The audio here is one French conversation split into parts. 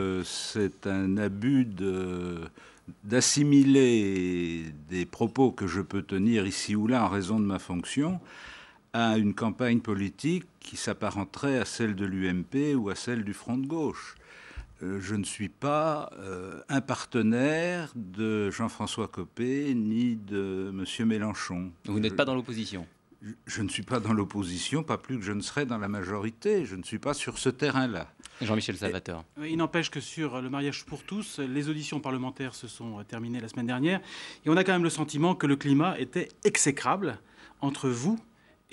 Euh, c'est un abus d'assimiler des propos que je peux tenir ici ou là en raison de ma fonction à une campagne politique qui s'apparenterait à celle de l'UMP ou à celle du Front de gauche. Euh, je ne suis pas euh, un partenaire de Jean-François Copé ni de M. Mélenchon. Vous n'êtes pas dans l'opposition je, ne suis pas dans l'opposition, pas plus que je ne serais dans la majorité. Je ne suis pas sur ce terrain-là. Jean-Michel salvateur Il n'empêche que sur le mariage pour tous, les auditions parlementaires se sont euh, terminées la semaine dernière et on a quand même le sentiment que le climat était exécrable entre vous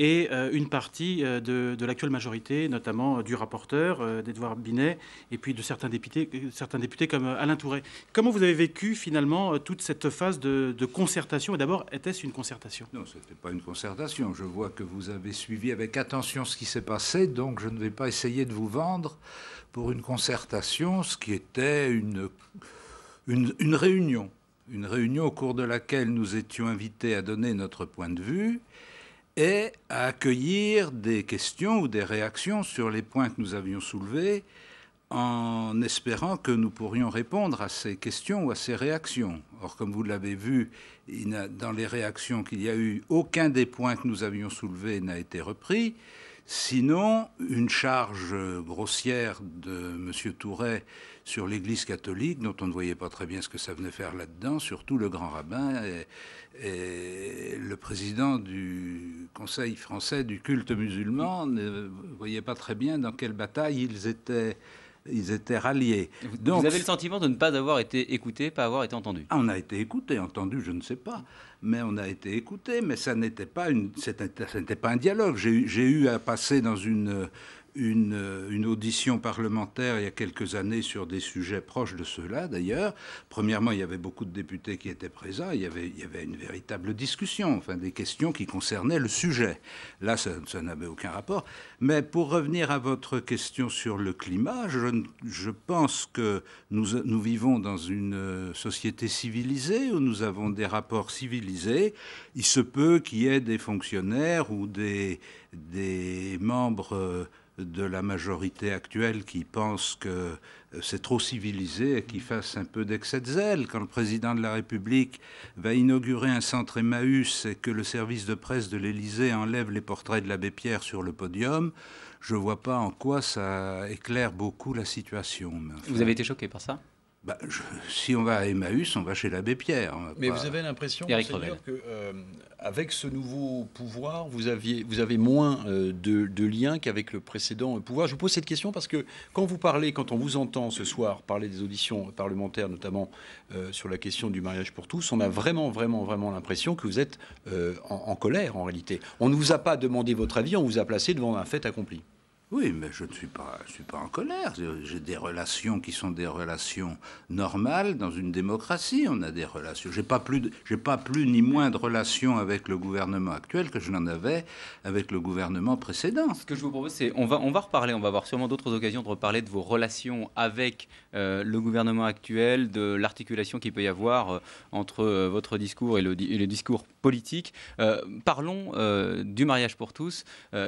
et euh, une partie euh, de, l'actuelle majorité, notamment euh, du rapporteur, d'Edouard Binet, et puis de certains députés, certains députés comme Alain Touré. Comment vous avez vécu finalement toute cette phase de, concertation Et d'abord, était-ce une concertation Non, ce n'était pas une concertation. Je vois que vous avez suivi avec attention ce qui s'est passé, donc je ne vais pas essayer de vous vendre pour une concertation, ce qui était une réunion. Une réunion au cours de laquelle nous étions invités à donner notre point de vue et à accueillir des questions ou des réactions sur les points que nous avions soulevés en espérant que nous pourrions répondre à ces questions ou à ces réactions. Or, comme vous l'avez vu, dans les réactions qu'il y a eu, aucun des points que nous avions soulevés n'a été repris. Sinon, une charge grossière de M. Touret sur l'Église catholique, dont on ne voyait pas très bien ce que ça venait faire là-dedans, surtout le grand rabbin et, le président du Conseil français du culte musulman ne voyait pas très bien dans quelle bataille ils étaient ils étaient ralliés. Vous, Donc, vous avez le sentiment de ne pas avoir été écouté, pas avoir été entendu ah, On a été écouté, entendu, je ne sais pas. Mais on a été écouté, mais ça n'était pas, pas un dialogue. J'ai eu à passer dans une euh, une, audition parlementaire il y a quelques années sur des sujets proches de ceux-là, d'ailleurs. Premièrement, il y avait beaucoup de députés qui étaient présents, il y avait, il y avait une véritable discussion, enfin des questions qui concernaient le sujet. Là, ça, ça n'avait aucun rapport. Mais pour revenir à votre question sur le climat, je, je pense que nous, nous vivons dans une euh, société civilisée où nous avons des rapports civilisés. Il se peut qu'il y ait des fonctionnaires ou des, des membres euh, de la majorité actuelle qui pense que euh, c'est trop civilisé et qui fasse un peu d'excès de zèle quand le président de la République va inaugurer un centre Emmaüs et que le service de presse de l'Élysée enlève les portraits de l'abbé Pierre sur le podium. Je vois pas en quoi ça éclaire beaucoup la situation. Vous avez été choqué par ça bah, si on va à Emmaüs, on va chez l'abbé Pierre. Mais vous avez l'impression, que euh, avec ce nouveau pouvoir, vous, aviez, vous avez moins euh, de, liens qu'avec le précédent pouvoir. Je vous pose cette question parce que quand vous parlez, quand on vous entend ce soir parler des auditions parlementaires, notamment euh, sur la question du mariage pour tous, on a vraiment, vraiment, vraiment l'impression que vous êtes euh, en colère en réalité. On ne vous a pas demandé votre avis, on vous a placé devant un fait accompli. Oui, mais je ne suis pas, je suis pas en colère. J'ai des relations qui sont des relations normales dans une démocratie. On a des relations. J'ai pas plus, j'ai pas plus ni moins de relations avec le gouvernement actuel que je n'en avais avec le gouvernement précédent. Ce que je vous propose, c'est on va, on va reparler. On va avoir sûrement d'autres occasions de reparler de vos relations avec euh, le gouvernement actuel, de l'articulation qu'il peut y avoir euh, entre euh, votre discours et le, discours politique. parlons du mariage pour tous.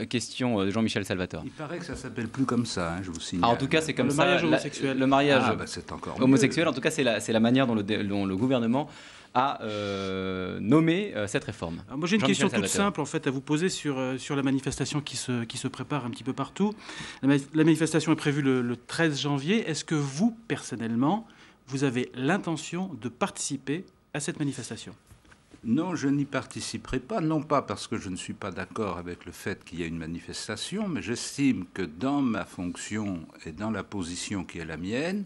question de Jean-Michel Salvatore que ça s'appelle plus comme ça, hein, je vous signale. en tout cas, c'est comme le Mariage homosexuel. le mariage ah, bah, c'est encore homosexuel. En tout cas, c'est la, manière dont le, le gouvernement a euh, nommé euh, cette réforme. moi, j'ai une question toute simple en fait à vous poser sur, euh, sur la manifestation qui se, qui se prépare un petit peu partout. La, manifestation est prévue le 13 janvier. Est-ce que vous, personnellement, vous avez l'intention de participer à cette manifestation non, je n'y participerai pas, non pas parce que je ne suis pas d'accord avec le fait qu'il y ait une manifestation, mais j'estime que dans ma fonction et dans la position qui est la mienne,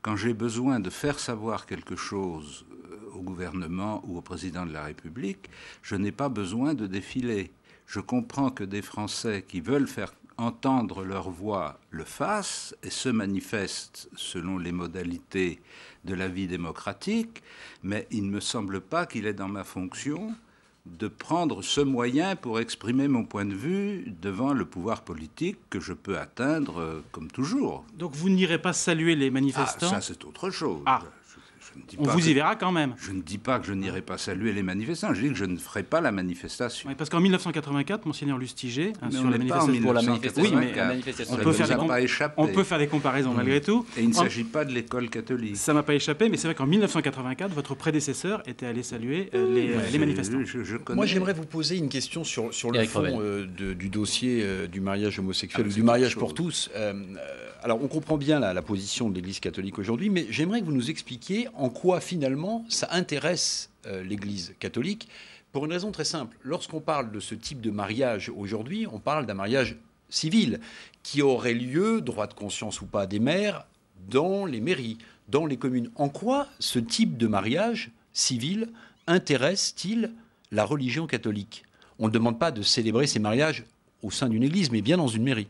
quand j'ai besoin de faire savoir quelque chose euh, au gouvernement ou au président de la République, je n'ai pas besoin de défiler. Je comprends que des Français qui veulent faire entendre leur voix le fassent et se manifestent selon les modalités de la vie démocratique, mais il ne me semble pas qu'il est dans ma fonction de prendre ce moyen pour exprimer mon point de vue devant le pouvoir politique que je peux atteindre euh, comme toujours. Donc vous n'irez pas saluer les ah, manifestants Ça c'est autre chose. Ah on vous y verra quand même. Je ne dis pas que je n'irai pas saluer les manifestants, je dis que je ne ferai pas la manifestation. parce qu'en 1984, Monseigneur Lustiger, hein, sur la manifestation, pour la manifestation, oui, mais euh, On, peut faire des on peut faire des comparaisons malgré mm. tout. Et il ne s'agit pas de l'école catholique. Ça m'a pas échappé, mais c'est vrai qu'en 1984, votre prédécesseur était allé saluer euh, euh, les, manifestants. Moi, j'aimerais vous poser une question sur, sur le fond du dossier du mariage homosexuel ou du mariage pour tous. alors, on comprend bien la, position de l'Église catholique aujourd'hui, mais j'aimerais que vous nous expliquiez en quoi finalement ça intéresse euh, l'Église catholique, pour une raison très simple. Lorsqu'on parle de ce type de mariage aujourd'hui, on parle d'un mariage civil qui aurait lieu, droit de conscience ou pas des maires, dans les mairies, dans les communes. En quoi ce type de mariage civil intéresse-t-il la religion catholique On ne demande pas de célébrer ces mariages au sein d'une église, mais bien dans une mairie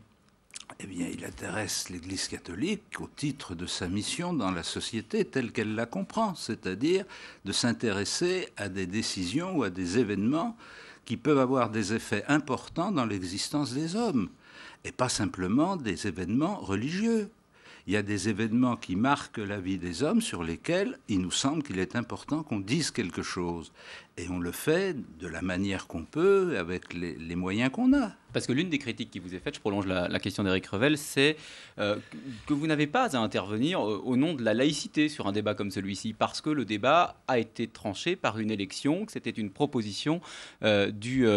eh bien, il intéresse l'Église catholique au titre de sa mission dans la société telle qu'elle la comprend, c'est-à-dire de s'intéresser à des décisions ou à des événements qui peuvent avoir des effets importants dans l'existence des hommes, et pas simplement des événements religieux il y a des événements qui marquent la vie des hommes sur lesquels il nous semble qu'il est important qu'on dise quelque chose. Et on le fait de la manière qu'on peut, avec les, moyens qu'on a. Parce que l'une des critiques qui vous est faite, je prolonge la, question d'Éric Revel, c'est euh, que vous n'avez pas à intervenir euh, au nom de la laïcité sur un débat comme celui-ci, parce que le débat a été tranché par une élection, que c'était une proposition euh, du,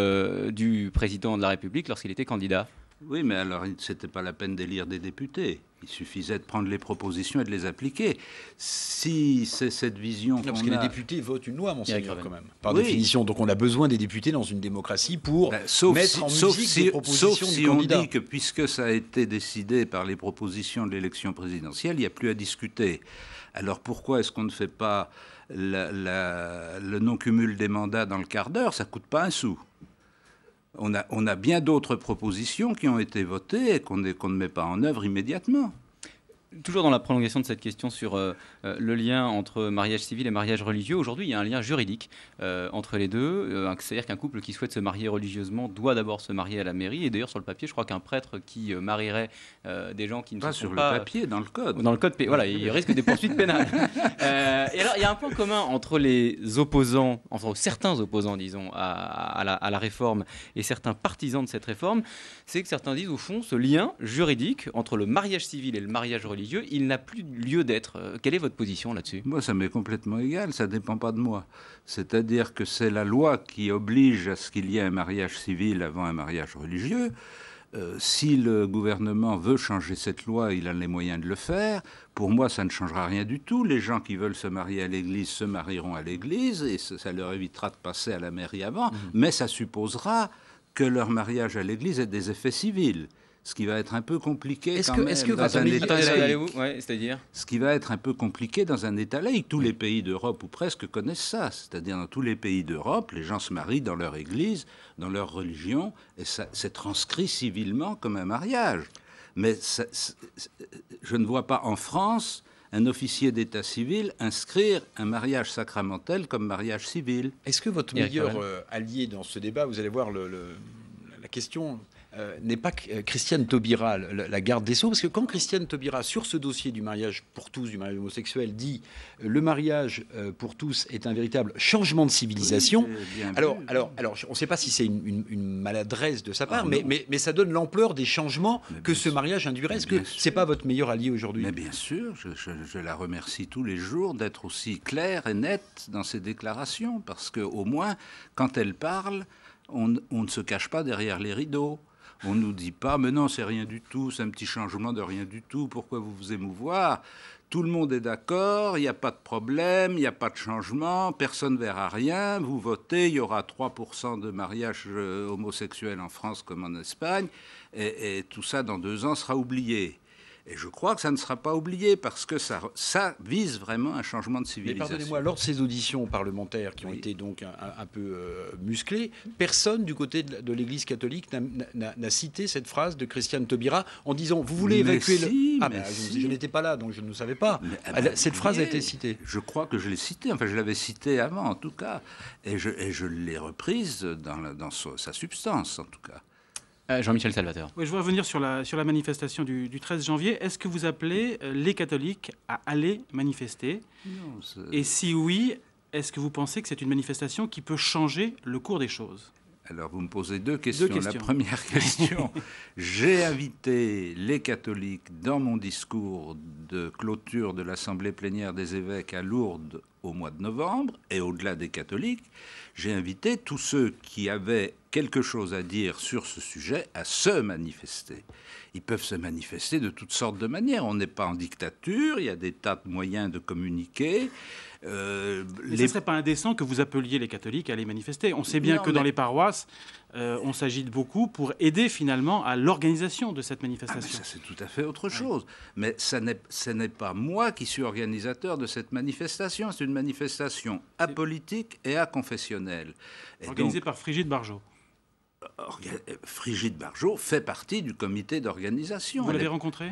du président de la République lorsqu'il était candidat. Oui, mais alors, c'était pas la peine d'élire des députés. Il suffisait de prendre les propositions et de les appliquer. Si c'est cette vision non, parce que les députés votent une loi, monseigneur, quand même. Par définition, donc on a besoin des députés dans une démocratie pour ben, sauf mettre en musique propositions sauf si on dit que puisque ça a été décidé par les propositions de l'élection présidentielle, il n'y a plus à discuter. Alors pourquoi est-ce qu'on ne fait pas le non-cumul des mandats dans le quart d'heure Ça coûte pas un sou. On a, bien d'autres propositions qui ont été votées et qu'on ne met pas en œuvre immédiatement. Toujours dans la prolongation de cette question sur euh, euh, le lien entre mariage civil et mariage religieux, aujourd'hui il y a un lien juridique euh, entre les deux. C'est-à-dire qu'un couple qui souhaite se marier religieusement doit d'abord se marier à la mairie. Et d'ailleurs sur le papier, je crois qu'un prêtre qui marierait des gens qui ne sont pas... Sur le papier, dans le code. Dans le code, voilà, il risque des poursuites pénales. et alors il y a un point commun entre les opposants, enfin certains opposants disons, à, la, à la réforme et certains partisans de cette réforme, c'est que certains disent au fond ce lien juridique entre le mariage civil et le mariage religieux il n'a plus lieu d'être. Euh, quelle est votre position là-dessus Moi, ça m'est complètement égal, ça ne dépend pas de moi. C'est-à-dire que c'est la loi qui oblige à ce qu'il y ait un mariage civil avant un mariage religieux. Euh, si le gouvernement veut changer cette loi, il a les moyens de le faire. Pour moi, ça ne changera rien du tout. Les gens qui veulent se marier à l'église se marieront à l'église et ça, leur évitera de passer à la mairie avant. Mmh. Mais ça supposera que leur mariage à l'église ait des effets civils ce qui va être un peu compliqué dans un État laïque. c'est-à-dire Ce qui va être un peu compliqué dans un État Tous les mm. pays d'Europe, ou presque, connaissent ça. C'est-à-dire, dans tous les pays d'Europe, les gens se marient dans leur église, dans leur religion, et ça c'est transcrit civilement comme un mariage. Mais je ne vois pas en France un officier d'état civil inscrire un mariage sacramentel comme mariage civil. Est-ce que votre meilleur euh, allié dans ce débat, vous allez voir la question, euh, n'est pas euh, Christiane Taubira, la, garde des Sceaux, parce que quand Christiane Taubira, sur ce dossier du mariage pour tous, du mariage homosexuel, dit euh, le mariage pour tous est un véritable changement de civilisation, alors, alors, alors, on ne sait pas si c'est une, maladresse de sa part, ah, mais, mais, mais, ça donne l'ampleur des changements que ce mariage induirait. Est-ce que ce n'est pas votre meilleur allié aujourd'hui bien sûr, je, la remercie tous les jours d'être aussi claire et nette dans ses déclarations, parce qu'au moins, quand elle parle, on ne se cache pas derrière les rideaux. On ne nous dit pas, mais non, c'est rien du tout, c'est un petit changement de rien du tout, pourquoi vous vous émouvoir Tout le monde est d'accord, il n'y a pas de problème, il n'y a pas de changement, personne ne verra rien, vous votez, il y aura 3% de mariages euh, homosexuels en France comme en Espagne, et, et tout ça dans deux ans sera oublié. Et je crois que ça ne sera pas oublié parce que ça, ça vise vraiment un changement de civilisation. Mais pardonnez-moi, lors de ces auditions parlementaires qui ont été donc un, peu euh, musclées, personne du côté de l'Église catholique n'a cité cette phrase de Christiane Taubira en disant Vous voulez évacuer je, n'étais pas là, donc je ne savais pas. Ah, cette phrase a été citée. Je crois que je l'ai citée, enfin je l'avais citée avant en tout cas. Et je, je l'ai reprise dans, dans sa substance en tout cas. Euh, Jean-Michel Salvateur. je veux revenir sur la, sur la manifestation du, 13 janvier. Est-ce que vous appelez euh, les catholiques à aller manifester Et si oui, est-ce que vous pensez que c'est une manifestation qui peut changer le cours des choses alors, vous me posez Deux questions. La première question, j'ai invité les catholiques dans mon discours de clôture de l'Assemblée plénière des évêques à Lourdes au mois de novembre, et au-delà des catholiques, j'ai invité tous ceux qui avaient quelque chose à dire sur ce sujet, à se manifester. Ils peuvent se manifester de toutes sortes de manières. On n'est pas en dictature, il y a des tas de moyens de communiquer. Il euh, Mais serait pas indécent que vous appeliez les catholiques à aller manifester. On sait bien que dans les paroisses, on euh, on s'agite beaucoup pour aider finalement à l'organisation de cette ah, manifestation. ça, c'est tout à fait autre chose. Mais n'est, ce n'est pas moi qui suis organisateur de cette manifestation. C'est une manifestation apolitique et à Organisée par Frigide Barjot. Euh, Frigide Barjot fait partie du comité d'organisation. Vous l'avez rencontré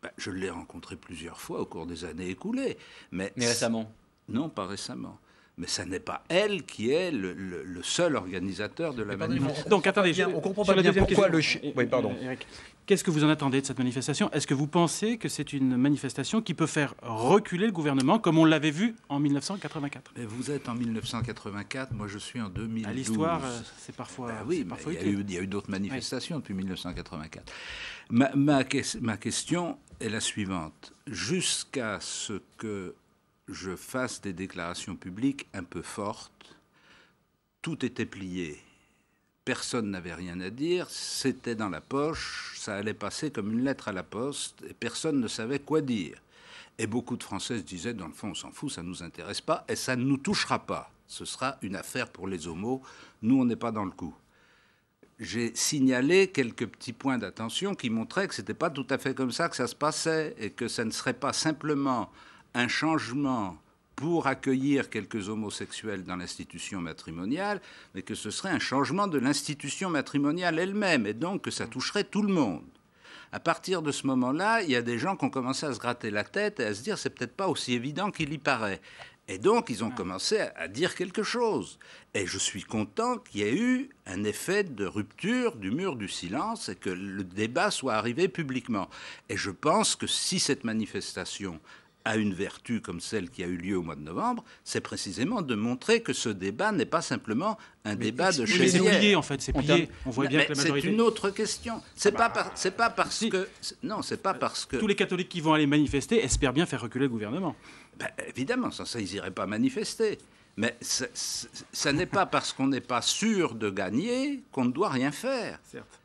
ben, je l'ai rencontré plusieurs fois au cours des années écoulées. mais récemment non, pas récemment. Mais ça n'est pas elle qui est le, seul organisateur de la manifestation. Donc attendez, on comprend pas bien pourquoi le. Oui, pardon. Euh, qu'est-ce que vous en attendez de cette manifestation Est-ce que vous pensez que c'est une manifestation qui peut faire reculer le gouvernement comme on l'avait vu en 1984 Vous êtes en 1984, moi je suis en 2012. L'histoire, euh, c'est parfois. Ben oui, parfois il, y a eu, d'autres manifestations depuis 1984. ma question est la suivante. Jusqu'à ce que je fasse des déclarations publiques un peu fortes. Tout était plié. Personne n'avait rien à dire. C'était dans la poche. Ça allait passer comme une lettre à la poste. Et personne ne savait quoi dire. Et beaucoup de Françaises disaient, dans le fond, on s'en fout, ça ne nous intéresse pas et ça ne nous touchera pas. Ce sera une affaire pour les homos. Nous, on n'est pas dans le coup. J'ai signalé quelques petits points d'attention qui montraient que ce n'était pas tout à fait comme ça que ça se passait et que ça ne serait pas simplement un changement pour accueillir quelques homosexuels dans l'institution matrimoniale, mais que ce serait un changement de l'institution matrimoniale elle-même, et donc que ça toucherait tout le monde. À partir de ce moment-là, il y a des gens qui ont commencé à se gratter la tête et à se dire c'est peut-être pas aussi évident qu'il y paraît. Et donc, ils ont commencé à dire quelque chose. Et je suis content qu'il y ait eu un effet de rupture du mur du silence et que le débat soit arrivé publiquement. Et je pense que si cette manifestation à une vertu comme celle qui a eu lieu au mois de novembre, c'est précisément de montrer que ce débat n'est pas simplement un débat de chez C'est en fait, c'est plié. On voit bien que la majorité. C'est une autre question. C'est pas parce que non, c'est pas parce que tous les catholiques qui vont aller manifester espèrent bien faire reculer le gouvernement. Ben, évidemment, sans ça ils n'iraient pas manifester. Mais ça n'est pas parce qu'on n'est pas sûr de gagner qu'on ne doit rien faire. Certes.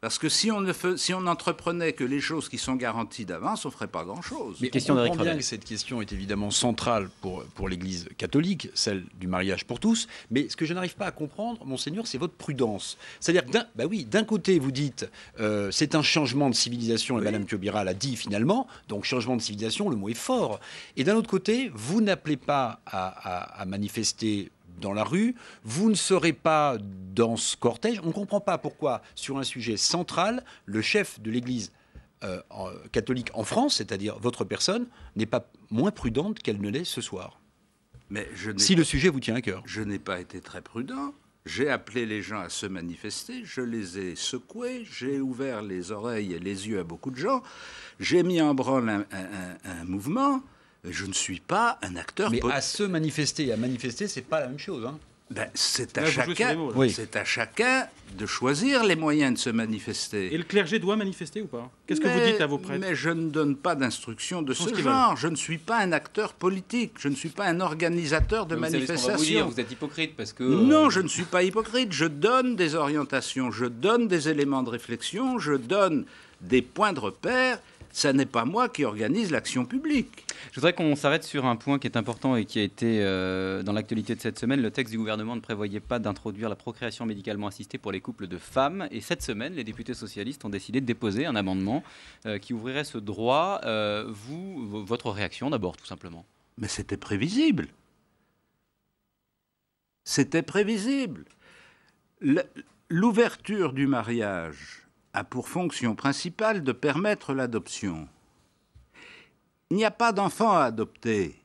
Parce que si on, ne entreprenait que les choses qui sont garanties d'avance, on ne ferait pas grand-chose. Mais question on comprend bien que cette question est évidemment centrale pour, l'Église catholique, celle du mariage pour tous. Mais ce que je n'arrive pas à comprendre, monseigneur, c'est votre prudence. C'est-à-dire que d'un bah côté, vous dites euh, c'est un changement de civilisation, et Madame Thiobira l'a dit finalement, donc changement de civilisation, le mot est fort. Et d'un autre côté, vous n'appelez pas à manifester dans la rue, vous ne serez pas dans ce cortège. On ne comprend pas pourquoi, sur un sujet central, le chef de l'Église euh, catholique en France, c'est-à-dire votre personne, n'est pas moins prudente qu'elle ne l'est ce soir. Mais je si le sujet vous tient à cœur. Je n'ai pas été très prudent. J'ai appelé les gens à se manifester, je les ai secoués, j'ai ouvert les oreilles et les yeux à beaucoup de gens, j'ai mis en branle un mouvement je ne suis pas un acteur. Mais à se manifester et à manifester, c'est pas la même chose. Hein. Ben, c'est à, chacun, à chacun de choisir les moyens de se manifester. Et le clergé doit manifester ou pas Qu'est-ce que vous dites à vos prêtres Mais je ne donne pas d'instructions de ce, genre. Je ne suis pas un acteur politique. Je ne suis pas un organisateur de manifestations. vous, êtes hypocrite parce que... Euh, non, je ne suis pas hypocrite. Je donne des orientations, je donne des éléments de réflexion, je donne des points de repère ce n'est pas moi qui organise l'action publique. Je voudrais qu'on s'arrête sur un point qui est important et qui a été euh, dans l'actualité de cette semaine. Le texte du gouvernement ne prévoyait pas d'introduire la procréation médicalement assistée pour les couples de femmes. Et cette semaine, les députés socialistes ont décidé de déposer un amendement euh, qui ouvrirait ce droit. Euh, vous, votre réaction d'abord, tout simplement Mais c'était prévisible. C'était prévisible. L'ouverture du mariage a pour fonction principale de permettre l'adoption. Il n'y a pas d'enfants à adopter.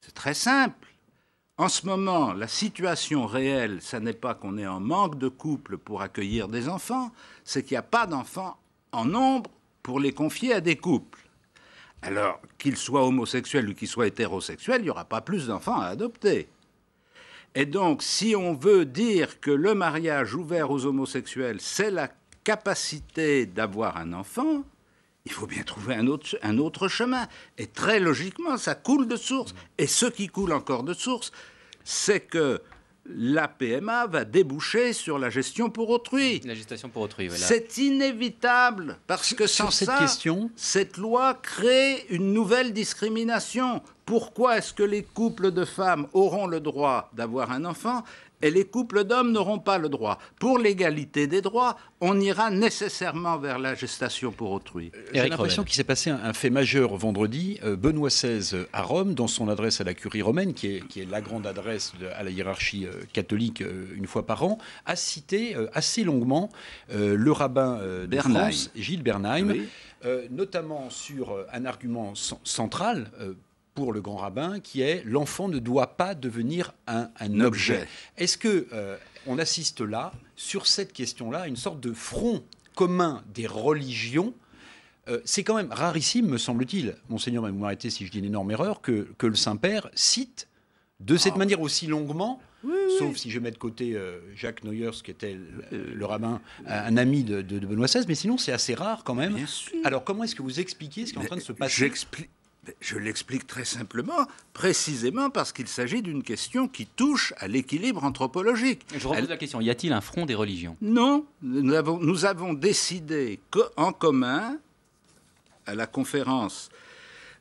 C'est très simple. En ce moment, la situation réelle, ce n'est pas qu'on est en manque de couples pour accueillir des enfants, c'est qu'il n'y a pas d'enfants en nombre pour les confier à des couples. Alors, qu'ils soient homosexuels ou qu'ils soient hétérosexuels, il n'y aura pas plus d'enfants à adopter. Et donc, si on veut dire que le mariage ouvert aux homosexuels, c'est la capacité d'avoir un enfant, il faut bien trouver un autre, chemin. Et très logiquement, ça coule de source. Et ce qui coule encore de source, c'est que la PMA va déboucher sur la gestion pour autrui. La pour autrui, C'est inévitable parce que sans cette question... cette loi crée une nouvelle discrimination. Pourquoi est-ce que les couples de femmes auront le droit d'avoir un enfant et les couples d'hommes n'auront pas le droit. Pour l'égalité des droits, on ira nécessairement vers la gestation pour autrui. Euh, j'ai l'impression qu'il s'est passé un, fait majeur vendredi. Euh, Benoît XVI euh, à Rome, dans son adresse à la curie romaine, qui est, la grande adresse à la hiérarchie catholique une fois par an, a cité assez longuement le rabbin de France, Gilles Bernheim, notamment sur un argument central pour le grand rabbin, qui est l'enfant ne doit pas devenir un, objet. Est-ce que euh, on assiste là, sur cette question-là, à une sorte de front commun des religions euh, c'est quand même rarissime, me semble-t-il, monseigneur, vous m'arrêtez si je dis une énorme erreur, que, que le Saint-Père cite de cette ah. manière aussi longuement, sauf si je mets de côté euh, Jacques Neuers, qui était le, rabbin, un ami de, de, Benoît XVI, mais sinon c'est assez rare quand même. Alors comment est-ce que vous expliquez ce qui est en train de se passer ben, je l'explique très simplement, précisément parce qu'il s'agit d'une question qui touche à l'équilibre anthropologique. Je repose la question, y a-t-il un front des religions Non, nous avons, décidé qu'en commun, à la conférence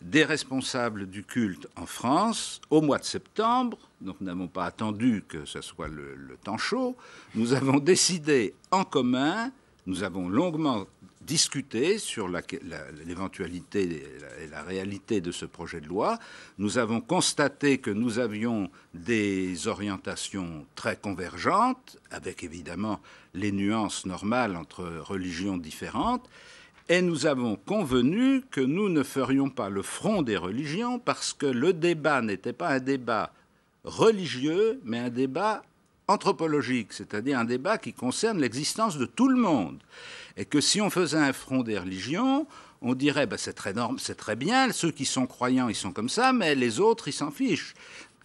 des responsables du culte en France, au mois de septembre, donc nous n'avons pas attendu que ce soit le temps chaud, nous avons décidé en commun, nous avons longuement discuté sur l'éventualité et la, la réalité de ce projet de loi. Nous avons constaté que nous avions des orientations très convergentes, avec évidemment les nuances normales entre religions différentes, et nous avons convenu que nous ne ferions pas le front des religions parce que le débat n'était pas un débat religieux, mais un débat anthropologique, c'est-à-dire un débat qui concerne l'existence de tout le monde. Et que si on faisait un front des religions, on dirait ben, c'est très norme, c'est très bien, ceux qui sont croyants, ils sont comme ça, mais les autres, ils s'en fichent.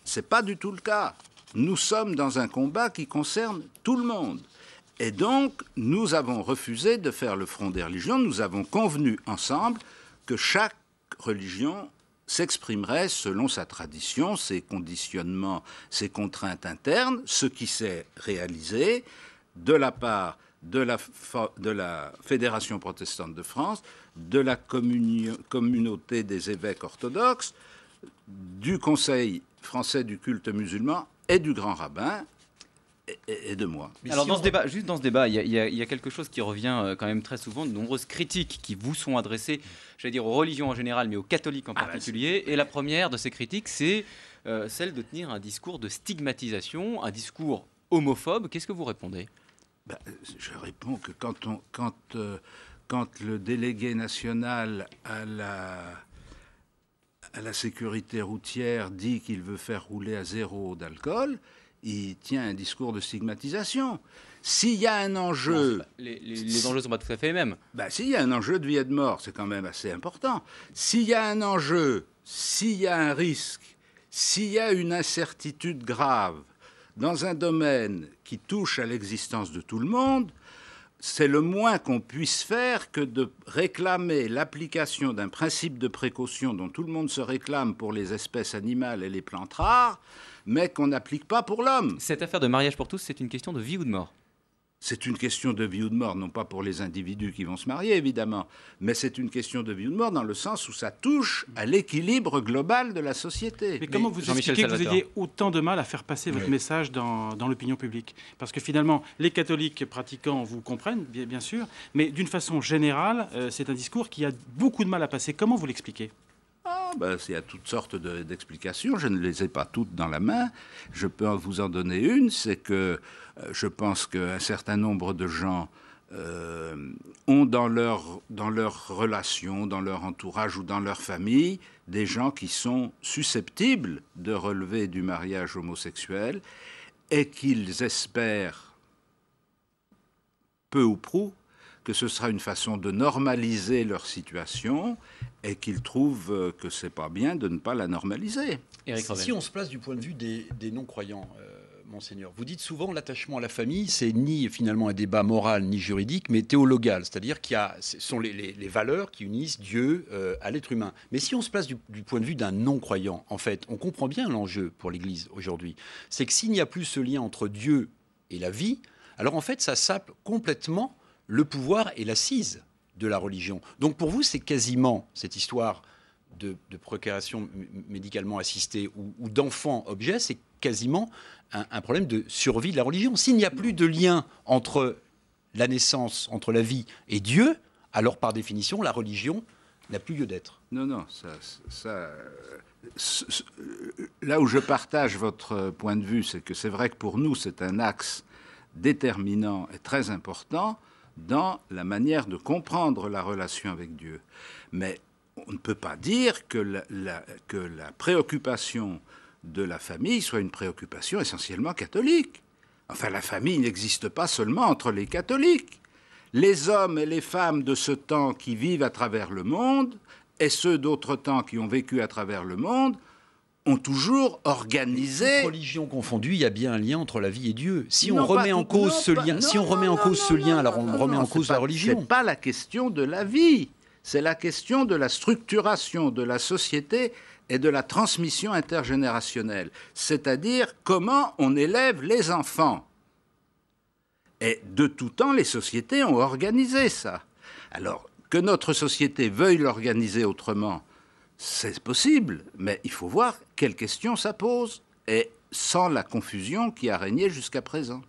C'est pas du tout le cas. Nous sommes dans un combat qui concerne tout le monde. Et donc, nous avons refusé de faire le front des religions. Nous avons convenu ensemble que chaque religion s'exprimerait selon sa tradition, ses conditionnements, ses contraintes internes, ce qui s'est réalisé de la part de la, de la Fédération protestante de France, de la communauté des évêques orthodoxes, du Conseil français du culte musulman et du grand rabbin, et, de moi. Alors, dans ce débat, juste dans ce débat, il y, a quelque chose qui revient euh, quand même très souvent, de nombreuses critiques qui vous sont adressées, j'allais dire aux religions en général, mais aux catholiques en ah bah, particulier. et la première de ces critiques, c'est euh, celle de tenir un discours de stigmatisation, un discours homophobe. Qu'est-ce que vous répondez bah, je réponds que euh, quand, le délégué national à la, à la sécurité routière dit qu'il veut faire rouler à zéro d'alcool, il tient un discours de stigmatisation. S'il y a un enjeu... les, enjeux ne sont pas tout à fait les mêmes. Bah, s'il y a un enjeu de vie et de mort, c'est quand même assez important. S'il y a un enjeu, s'il y a un risque, s'il y a une incertitude grave, dans un domaine qui touche à l'existence de tout le monde, c'est le moins qu'on puisse faire que de réclamer l'application d'un principe de précaution dont tout le monde se réclame pour les espèces animales et les plantes rares, mais qu'on n'applique pas pour l'homme. Cette affaire de mariage pour tous, c'est une question de vie ou de mort c'est une question de vie ou de mort, non pas pour les individus qui vont se marier, évidemment, mais c'est une question de vie ou de mort dans le sens où ça touche à l'équilibre global de la société. Mais comment vous expliquez que vous ayez autant de mal à faire passer votre message dans, l'opinion publique Parce que finalement, les catholiques pratiquants vous comprennent, bien, sûr, mais d'une façon générale, euh, c'est un discours qui a beaucoup de mal à passer. Comment vous l'expliquez ah, ben, il y a toutes sortes d'explications. Je ne les ai pas toutes dans la main. Je peux vous en donner une, c'est que euh, je pense qu'un certain nombre de gens euh, ont dans leur, dans leur relation, dans leur entourage ou dans leur famille des gens qui sont susceptibles de relever du mariage homosexuel et qu'ils espèrent peu ou prou que ce sera une façon de normaliser leur situation et qu'ils trouvent euh, que c'est pas bien de ne pas la normaliser. si, on se place du point de vue des, non-croyants, monseigneur. Vous dites souvent l'attachement à la famille, c'est ni finalement un débat moral ni juridique, mais théologal, c'est-à-dire qu'il y ce sont les, valeurs qui unissent Dieu euh, à l'être humain. Mais si on se place du, du point de vue d'un non-croyant, en fait, on comprend bien l'enjeu pour l'Église aujourd'hui. C'est que s'il n'y a plus ce lien entre Dieu et la vie, alors en fait, ça sape complètement le pouvoir et l'assise de la religion. Donc pour vous, c'est quasiment cette histoire de, de procréation médicalement assistée ou, d'enfants objets, c'est quasiment un, problème de survie de la religion. S'il n'y a plus de lien entre la naissance, entre la vie et Dieu, alors par définition, la religion n'a plus lieu d'être. Non, non, ça là où je partage votre point de vue, c'est que c'est vrai que pour nous, c'est un axe déterminant et très important dans la manière de comprendre la relation avec Dieu. Mais on ne peut pas dire que la, préoccupation de la famille soit une préoccupation essentiellement catholique. Enfin, la famille n'existe pas seulement entre les catholiques. Les hommes et les femmes de ce temps qui vivent à travers le monde et ceux d'autres temps qui ont vécu à travers le monde ont toujours organisé. Religion confondue, il y a bien un lien entre la vie et Dieu. Si on remet en cause ce lien, si on remet en cause ce lien, alors on remet en cause la religion. Ce n'est pas la question de la vie c'est la question de la structuration de la société et de la transmission intergénérationnelle, c'est-à-dire comment on élève les enfants. Et de tout temps, les sociétés ont organisé ça. Alors, que notre société veuille l'organiser autrement, c'est possible, mais il faut voir quelles questions ça pose, et sans la confusion qui a régné jusqu'à présent.